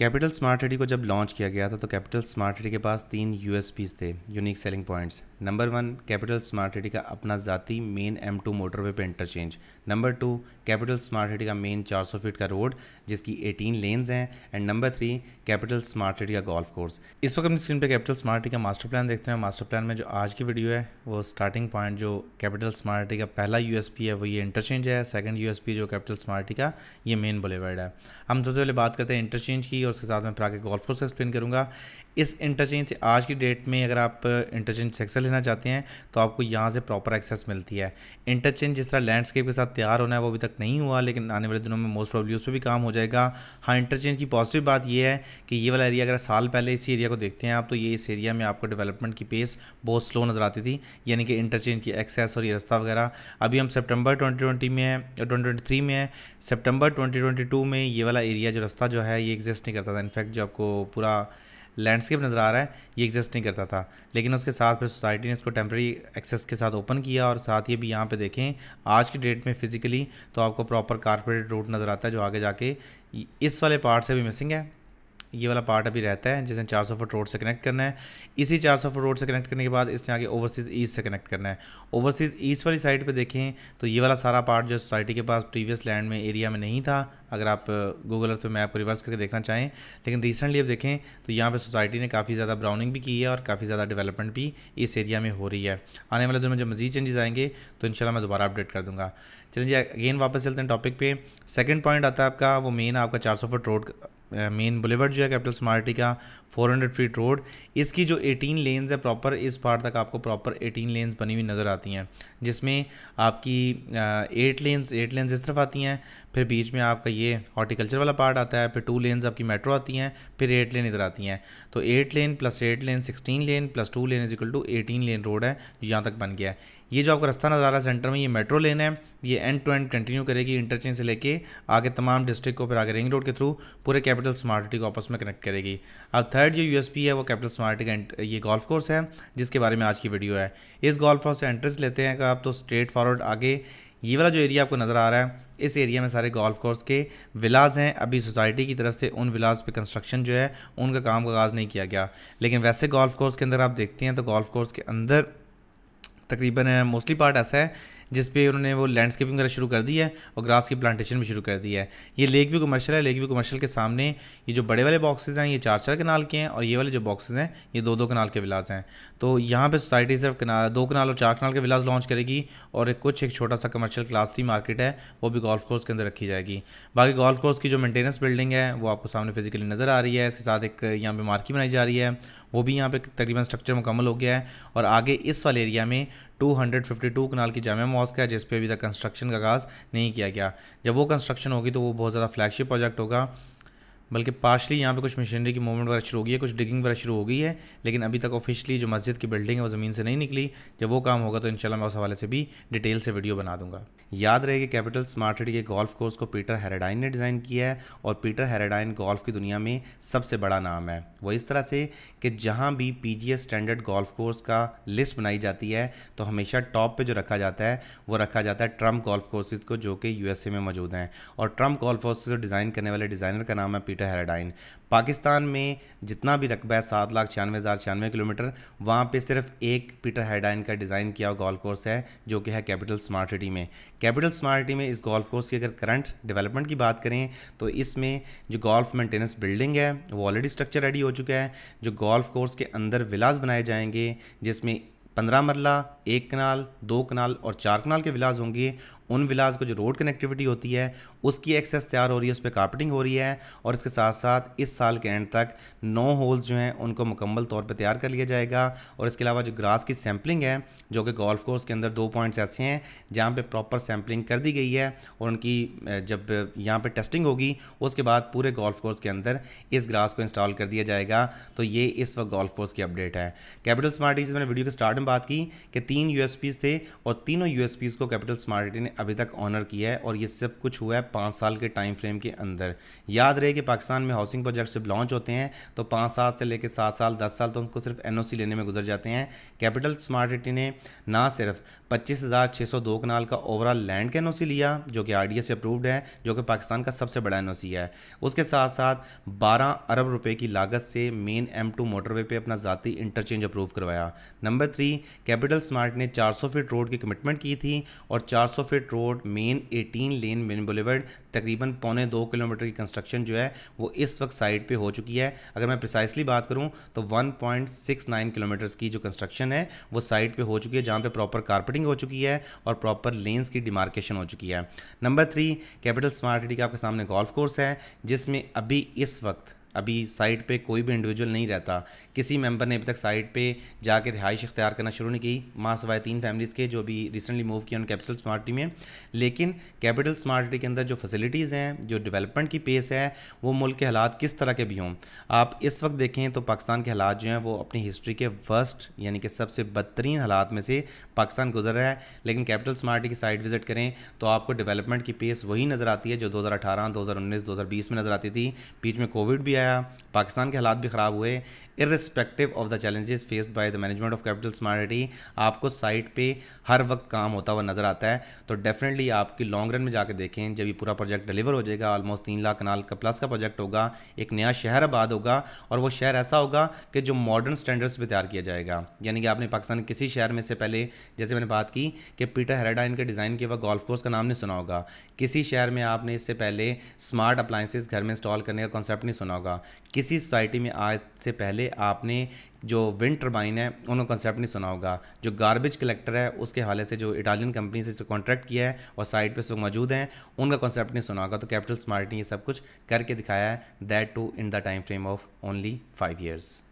capital smart ready को जब launch किया गया था तो कैपिटल स्मार्ट रेडी के पास तीन यू थे unique selling points number one capital smart ready का अपना जाति मेन एम टू मोटरवे पर interchange number two capital smart ready का मेन 400 फीट का रोड जिसकी 18 लेन्स हैं and number three capital smart ready का गोल्फ कोर्स इस वक्त अपनी स्क्रीन पर कैपिटल स्मार्ट रेडी का मास्टर प्लान देखते हैं मास्टर प्लान में जो आज की वीडियो है वो स्टार्टिंग पॉइंट जो कैपिटल स्मार्ट रेडी का पहला यू है वो ये इंटरचेंज है सेकेंड यू जो कैपिटल स्मार्ट रेडी का ये मेन बोलेवर्ड है हम सबसे पहले बात करते हैं इंटरचेंज की और उसके साथ मैं फिर आगे गोल्फ कोर्स एक्सप्लेन करूँगा इस इंटरचेंज से आज की डेट में अगर आप इंटरचेंज uh, सेक्शन लेना चाहते हैं तो आपको यहाँ से प्रॉपर एक्सेस मिलती है इंटरचेंज जिस तरह लैंडस्केप के साथ तैयार होना है वो अभी तक नहीं हुआ लेकिन आने वाले दिनों में मोस्ट प्रॉब्लम उस पर भी काम हो जाएगा हाँ इंटरचेंज की पॉजिटिव बात यह है कि ये वाला एरिया अगर साल पहले इसी एरिया को देखते हैं आप तो ये इस एरिया में आपको डेवलपमेंट की पेस बहुत स्लो नज़र आती थी यानी कि इंटरचेंज की एक्सेस और ये रास्ता वगैरह अभी हम सेप्टेम्बर ट्वेंटी में है ट्वेंटी uh, में है सेप्टेम्बर ट्वेंटी में ये वाला एरिया जो रास्ता जो है ये एग्जिस्ट नहीं करता था इनफैक्ट जो आपको पूरा लैंडस्केप नज़र आ रहा है ये एग्जिस्ट नहीं करता था लेकिन उसके साथ फिर सोसाइटी ने इसको टेम्प्रेरी एक्सेस के साथ ओपन किया और साथ ये भी यहाँ पे देखें आज की डेट में फिजिकली तो आपको प्रॉपर कारपोरेट रूट नज़र आता है जो आगे जाके इस वाले पार्ट से भी मिसिंग है ये वाला पार्ट अभी रहता है जिसने 400 फुट रोड से कनेक्ट करना है इसी 400 फुट रोड से कनेक्ट करने के बाद इसने आगे ओवरसीज़ ईस्ट से कनेक्ट करना है ओवरसीज़ ईस्ट वाली साइड पे देखें तो ये वाला सारा पार्ट जो सोसाइटी के पास प्रीवियस लैंड में एरिया में नहीं था अगर आप गूगल अर्थ पर मैप को रिवर्स करके देखना चाहें लेकिन रिसेंटली अब देखें तो यहाँ पर सोसाइटी ने काफ़ी ज़्यादा ब्राउनिंग भी की है और काफ़ी ज़्यादा डेवलपमेंट भी इस एरिया में हो रही है आने वाले दिनों में जब मजीद चेंजेज़ आएंगे तो इन मैं दोबारा अपडेट कर दूँगा चलिए अगेन वापस चलते हैं टॉपिक पे सेकंड पॉइंट आता है आपका वो मेन आपका 400 फुट रोड मेन बुलेवर्ड जो है कैपिटल स्मार्टी का 400 फीट रोड इसकी जो 18 लेन्स है प्रॉपर इस पार्ट तक आपको प्रॉपर 18 लेन्स बनी हुई नज़र आती हैं जिसमें आपकी एट लेन्स एट लेन्स इस तरफ आती हैं फिर बीच में आपका ये हॉर्टिकल्चर वाला पार्ट आता है फिर टू लेन्स आपकी मेट्रो आती हैं फिर एट लेन इधर आती हैं तो eight lane plus eight lane sixteen lane plus two lane is equal to eighteen lane road है जो यहाँ तक बन गया है ये जो आपको रास्ता नजर आ रहा है सेंटर में ये मेट्रो लेन है ये एंड टू एंड कंटिन्यू करेगी इंटरचेंज से लेके आगे तमाम डिस्ट्रिक्ट को फिर आगे रिंग रोड के थ्रू पूरे कैपिटल स्मार्ट सिटी को आपस में कनेक्ट करेगी अब थर्ड जो यूएसपी है वो कैपिटल स्मार्ट का ये गोल्फ कोर्स है जिसके बारे में आज की वीडियो है इस गोल्फ कोर्स से एंट्रेंस लेते हैं अगर आप तो स्ट्रेट फॉरवर्ड आगे ये वाला जो एरिया आपको नज़र आ रहा है इस एरिया में सारे गोल्फ कोर्स के विलाज हैं अभी सोसाइटी की तरफ से उन विलाज पे कंस्ट्रक्शन जो है उनका काम का आगाज़ नहीं किया गया लेकिन वैसे गोल्फ कोर्स के अंदर आप देखते हैं तो गोल्फ कोर्स के अंदर तकरीबन मोस्टली पार्ट ऐसा है जिस पे उन्होंने वो लैंडस्केपिंग वगैरह शुरू कर दी है और ग्रास की प्लांटेशन भी शुरू कर दी है ये लेक व्यू कमर्शियल है लेक व्यू कमर्शियल के सामने ये जो बड़े वाले बॉक्सेज हैं ये चार चार कनाल के हैं और ये वाले जो बॉक्सेज हैं ये दो दो कनाल के विलाज हैं तो यहाँ पर सोसाइटी सिर्फ कनाल दो कनाल और चार कनाल के विलाज लॉन्च करेगी और एक कुछ एक छोटा सा कमर्शियल क्लास थ्री मार्केट है वो भी गोल्फ कोर्स के अंदर रखी जाएगी बाकी गोल्फ कोर्स की जो मेंटेनेंस बिल्डिंग है वो आपको सामने फिजिकली नज़र आ रही है इसके साथ एक यहाँ पर मार्की बनाई जा रही है वो भी यहाँ पे तकरीबन स्ट्रक्चर मुकम्मल हो गया है और आगे इस वाले एरिया में 252 कनाल की जामा मॉस्क है जिस पर अभी तक कंस्ट्रक्शन का आगाज़ नहीं किया गया जब वो कंस्ट्रक्शन होगी तो वो बहुत ज़्यादा फ्लैगशिप प्रोजेक्ट होगा बल्कि पार्शली यहाँ पे कुछ मशीनरी की मूवमेंट वगैरह शुरू हो गई है कुछ डिगिंग वगैरह शुरू हो गई है लेकिन अभी तक ऑफिशियली जो मस्जिद की बिल्डिंग है वो ज़मीन से नहीं निकली जब वो काम होगा तो इंशाल्लाह मैं उस हवाले से भी डिटेल से वीडियो बना दूंगा याद रहे कि कैपिटल स्मार्ट सिटी के गोल्फ कोर्स को पीटर हेराडाइन ने डिज़ाइन किया है और पीटर हेराडाइन गोल्फ की दुनिया में सबसे बड़ा नाम है वो इस तरह से कि जहाँ भी पी स्टैंडर्ड गोल्फ कोर्स का लिस्ट बनाई जाती है तो हमेशा टॉप पर जो रखा जाता है वो रखा जाता है ट्रम्प गोल्फ कोर्सेज को जो कि ए में मौजूद हैं और ट्रम्प गोल्फ कोर्सेज को डिज़ाइन करने वाले डिज़ाइनर का नाम है पीटर किलोमीटर हैराडाइन पाकिस्तान में जितना भी रकबा है सात लाख छियानवे हज़ार छियानवे किलोमीटर वहाँ पे सिर्फ एक पीटर हैडाइन का डिज़ाइन किया हुआ गोल्फ कोर्स है जो कि है कैपिटल स्मार्ट सिटी में कैपिटल स्मार्ट सिटी में इस गोल्फ कोर्स की अगर करंट डेवलपमेंट की बात करें तो इसमें जो गोल्फ मेंटेनेंस बिल्डिंग है वो ऑलरेडी स्ट्रक्चर रेडी हो चुका है जो गोल्फ कोर्स के अंदर विलास बनाए जाएंगे जिसमें पंद्रह मरला एक कनाल दो कनाल और चार कनाल के विलाज होंगे उन विलाज को जो रोड कनेक्टिविटी होती है उसकी एक्सेस तैयार हो रही है उस पर कार्पेटिंग हो रही है और इसके साथ साथ इस साल के एंड तक नौ होल्स जो हैं उनको मुकम्मल तौर पर तैयार कर लिया जाएगा और इसके अलावा जो ग्रास की सैम्पलिंग है जो कि गोल्फ कोर्स के अंदर दो पॉइंट्स ऐसे हैं जहाँ पर प्रॉपर सैम्पलिंग कर दी गई है और उनकी जब यहाँ पर टेस्टिंग होगी उसके बाद पूरे गोल्फ कोर्स के अंदर इस ग्रास को इंस्टॉल कर दिया जाएगा तो ये इस वक्त गोल्फ कोर्स की अपडेट है कैपिटल स्मार्ट मैंने वीडियो के स्टार्ट में बात की कि तीन यू थे और तीनों यू को कैपिटल स्मार्ट सिटी ने अभी तक ऑनर किया है और ये सब कुछ हुआ है पाँच साल के टाइम फ्रेम के अंदर याद रहे कि पाकिस्तान में हाउसिंग प्रोजेक्ट्स जब लॉन्च होते हैं तो पाँच साल से लेकर सात साल दस साल तो उनको सिर्फ एन लेने में गुजर जाते हैं कैपिटल स्मार्ट सिटी ने ना सिर्फ पच्चीस कनाल का ओवरऑल लैंड का एन लिया जो कि आर से अप्रूव्ड है जो कि पाकिस्तान का सबसे बड़ा एन है उसके साथ साथ 12 अरब रुपए की लागत से मेन एम टू मोटरवे पे अपना ज़ाती इंटरचेंज अप्रूव करवाया नंबर थ्री थी कैपिटल स्मार्ट ने 400 फीट रोड की कमिटमेंट की थी और 400 feet road main 18 lane main boulevard तकरीबन पौने दो किलोमीटर की कंस्ट्रक्शन जो है वो इस वक्त साइट पे हो चुकी है अगर मैं प्रिसाइसली बात करूँ तो वन पॉइंट की जो कंस्ट्रक्शन है वो साइट पर हो चुकी है जहाँ पर प्रॉपर कारपेटिंग हो चुकी है और प्रॉपर लेन्स की डिमार्केशन हो चुकी है number three capital smart city का आपके सामने गोल्फ कोर्स है जिसमें अभी इस वक्त अभी साइट पे कोई भी इंडिविजुअल नहीं रहता किसी मेंबर ने अभी तक साइट पे जाकर रिहाइश इख्तियार करना शुरू नहीं की माँ सवाए तीन फैमिलीज़ के जो अभी रिसेंटली मूव किए उन कैपिटल स्मार्ट सिटी में लेकिन कैपिटल स्मार्ट सिटी के अंदर जो फैसिलिटीज़ हैं जो डेवलपमेंट की पेस है वो मुल्क के हालात किस तरह के भी हों आप इस वक्त देखें तो पाकिस्तान के हालात जो हैं वो अपनी हिस्ट्री के वर्स्ट यानी कि सबसे बदतरीन हालात में से पाकिस्तान गुजर रहा है लेकिन कैपिटल स्मार्ट की साइट विज़िट करें तो आपको डेवलपमेंट की पेस वही नज़र आती है जो दो हज़ार अठारह दो हज़ार उन्नीस दो हज़ार बीस में नज़र आती थी बीच में कोविड भी आया पाकिस्तान के हालात भी ख़राब हुए irrespective of the challenges faced by the management of capital स्मार्टी आपको साइट पे हर वक्त काम होता हुआ नज़र आता है तो डेफिनेटली आपकी लॉन्ग रन में जाके देखें जब ये पूरा प्रोजेक्ट डिलीवर हो जाएगा ऑलमोस्ट तीन लाख कनाल का प्लस का प्रोजेक्ट होगा एक नया शहर आबाद होगा और वो शहर ऐसा होगा कि जो मॉडर्न स्टैंडर्ड्स पर तैयार किया जाएगा यानी कि आपने पाकिस्तान किसी शहर में से पहले जैसे मैंने बात की कि पीटर हेराडा इनके डिज़ाइन के वह गोल्फ कोर्स का नाम नहीं सुना होगा किसी शहर में आपने इससे पहले स्मार्ट अप्लाइंसिस घर में इंस्टॉल करने का कॉन्सेप्ट नहीं सुना होगा होगा किसी सोसाइटी में आज से पहले आपने जो विंड टर्बाइन है उन्होंने कंसेप्ट नहीं सुना होगा जो गार्बेज कलेक्टर है उसके हवाले से जो इटालियन कंपनी से कॉन्ट्रैक्ट किया है और साइट पे मौजूद हैं उनका कॉन्सेप्ट नहीं सुना होगा तो कैपिटल स्मार्ट ने ये सब कुछ करके दिखाया है that too in the time frame of only five years